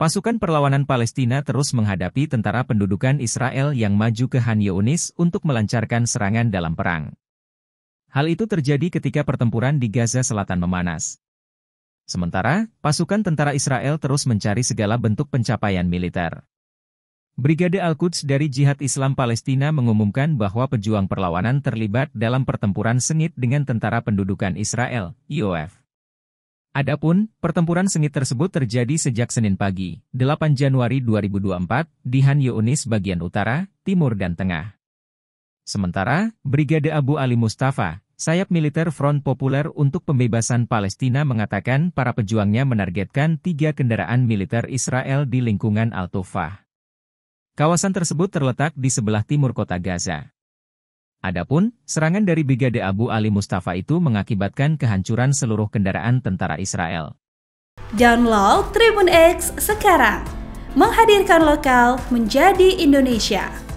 Pasukan perlawanan Palestina terus menghadapi tentara pendudukan Israel yang maju ke Han Yunis untuk melancarkan serangan dalam perang. Hal itu terjadi ketika pertempuran di Gaza Selatan memanas. Sementara, pasukan tentara Israel terus mencari segala bentuk pencapaian militer. Brigade Al-Quds dari Jihad Islam Palestina mengumumkan bahwa pejuang perlawanan terlibat dalam pertempuran sengit dengan tentara pendudukan Israel, IOF. Adapun, pertempuran sengit tersebut terjadi sejak Senin pagi, 8 Januari 2024, di Han Yunis bagian utara, timur dan tengah. Sementara, Brigade Abu Ali Mustafa, sayap militer Front Populer untuk Pembebasan Palestina mengatakan para pejuangnya menargetkan tiga kendaraan militer Israel di lingkungan Al-Tufah. Kawasan tersebut terletak di sebelah timur kota Gaza. Adapun, serangan dari Brigade Abu Ali Mustafa itu mengakibatkan kehancuran seluruh kendaraan tentara Israel. Download Tribun X sekarang, menghadirkan lokal menjadi Indonesia.